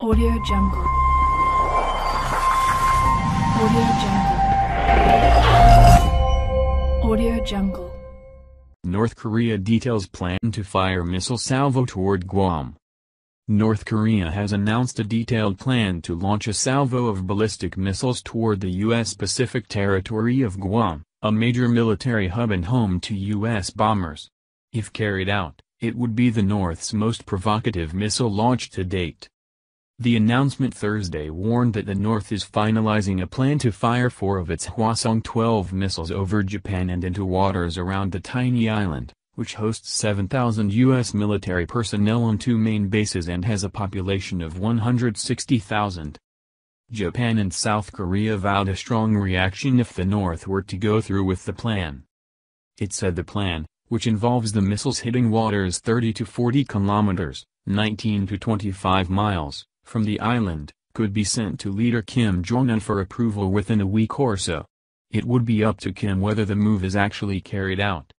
Audio Jungle. Audio Jungle. Audio Jungle. North Korea details plan to fire missile salvo toward Guam. North Korea has announced a detailed plan to launch a salvo of ballistic missiles toward the U.S. Pacific territory of Guam, a major military hub and home to U.S. bombers. If carried out, it would be the North's most provocative missile launch to date. The announcement Thursday warned that the North is finalizing a plan to fire four of its Hwasong-12 missiles over Japan and into waters around the tiny island, which hosts 7,000 U.S. military personnel on two main bases and has a population of 160,000. Japan and South Korea vowed a strong reaction if the North were to go through with the plan. It said the plan, which involves the missiles hitting waters 30 to 40 kilometers, 19 to 25 miles, from the island, could be sent to leader Kim Jong-un for approval within a week or so. It would be up to Kim whether the move is actually carried out.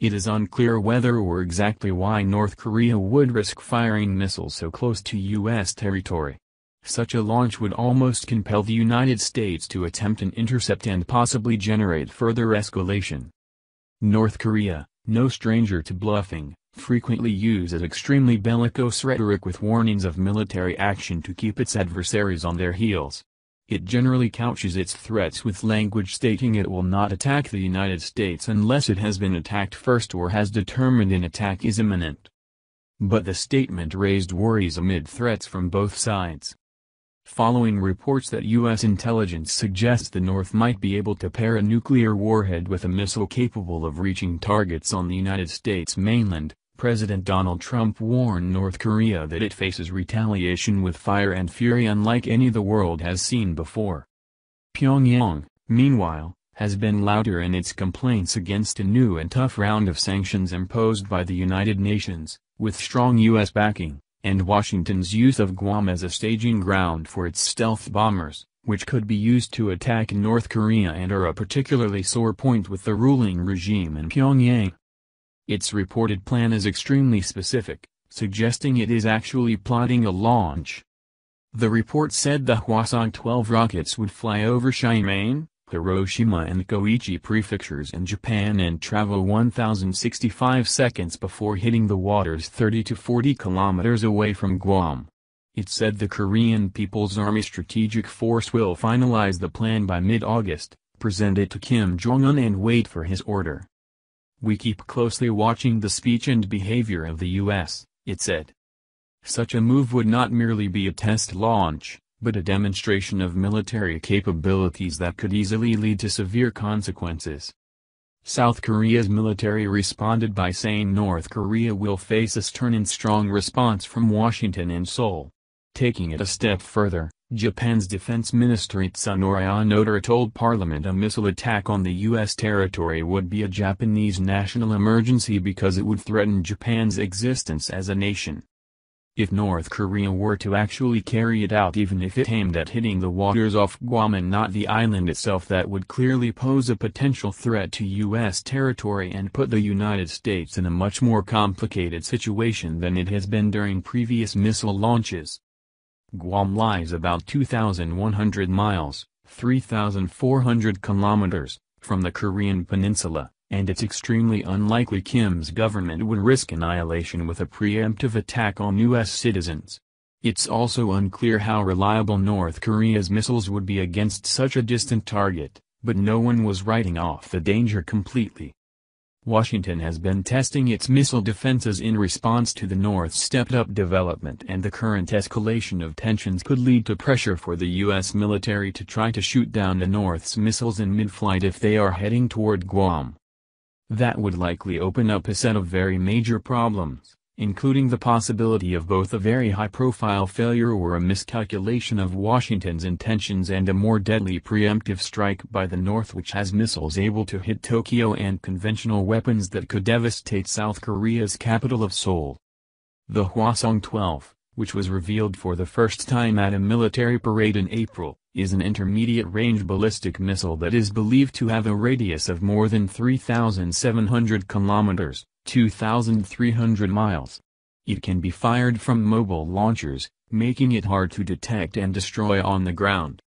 It is unclear whether or exactly why North Korea would risk firing missiles so close to U.S. territory. Such a launch would almost compel the United States to attempt an intercept and possibly generate further escalation. North Korea, no stranger to bluffing, frequently uses extremely bellicose rhetoric with warnings of military action to keep its adversaries on their heels. It generally couches its threats with language stating it will not attack the United States unless it has been attacked first or has determined an attack is imminent. But the statement raised worries amid threats from both sides. Following reports that U.S. intelligence suggests the North might be able to pair a nuclear warhead with a missile capable of reaching targets on the United States mainland, President Donald Trump warned North Korea that it faces retaliation with fire and fury unlike any the world has seen before. Pyongyang, meanwhile, has been louder in its complaints against a new and tough round of sanctions imposed by the United Nations, with strong U.S. backing, and Washington's use of Guam as a staging ground for its stealth bombers, which could be used to attack North Korea and are a particularly sore point with the ruling regime in Pyongyang. Its reported plan is extremely specific, suggesting it is actually plotting a launch. The report said the hwasong 12 rockets would fly over Shimane, Hiroshima and Koichi prefectures in Japan and travel 1,065 seconds before hitting the waters 30 to 40 kilometers away from Guam. It said the Korean People's Army Strategic Force will finalize the plan by mid-August, present it to Kim Jong-un and wait for his order. We keep closely watching the speech and behavior of the U.S., it said. Such a move would not merely be a test launch, but a demonstration of military capabilities that could easily lead to severe consequences. South Korea's military responded by saying North Korea will face a stern and strong response from Washington and Seoul. Taking it a step further, Japan's defense ministry Itsanori Onodera told parliament a missile attack on the U.S. territory would be a Japanese national emergency because it would threaten Japan's existence as a nation. If North Korea were to actually carry it out even if it aimed at hitting the waters off Guam and not the island itself that would clearly pose a potential threat to U.S. territory and put the United States in a much more complicated situation than it has been during previous missile launches. Guam lies about 2,100 miles 3,400 kilometers, from the Korean peninsula, and it's extremely unlikely Kim's government would risk annihilation with a preemptive attack on U.S. citizens. It's also unclear how reliable North Korea's missiles would be against such a distant target, but no one was writing off the danger completely. Washington has been testing its missile defenses in response to the North's stepped-up development and the current escalation of tensions could lead to pressure for the U.S. military to try to shoot down the North's missiles in mid-flight if they are heading toward Guam. That would likely open up a set of very major problems including the possibility of both a very high-profile failure or a miscalculation of Washington's intentions and a more deadly preemptive strike by the North which has missiles able to hit Tokyo and conventional weapons that could devastate South Korea's capital of Seoul. The Hwasong-12, which was revealed for the first time at a military parade in April, is an intermediate-range ballistic missile that is believed to have a radius of more than 3,700 kilometers 2,300 miles. It can be fired from mobile launchers, making it hard to detect and destroy on the ground.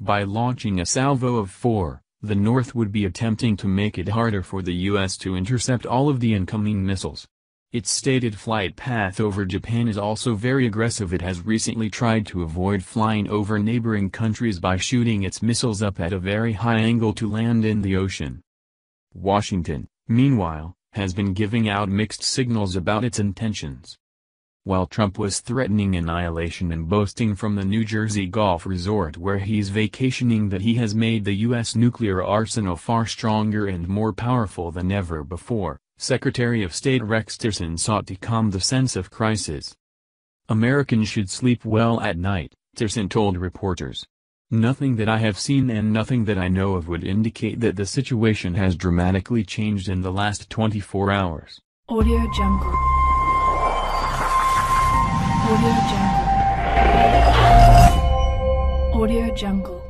By launching a salvo of four, the North would be attempting to make it harder for the U.S. to intercept all of the incoming missiles. Its stated flight path over Japan is also very aggressive it has recently tried to avoid flying over neighboring countries by shooting its missiles up at a very high angle to land in the ocean. Washington, meanwhile, has been giving out mixed signals about its intentions. While Trump was threatening annihilation and boasting from the New Jersey golf resort where he's vacationing that he has made the U.S. nuclear arsenal far stronger and more powerful than ever before, Secretary of State Rex Tillerson sought to calm the sense of crisis. Americans should sleep well at night, Tillerson told reporters. Nothing that I have seen and nothing that I know of would indicate that the situation has dramatically changed in the last 24 hours. Audio Jungle. Audio Jungle. Audio Jungle.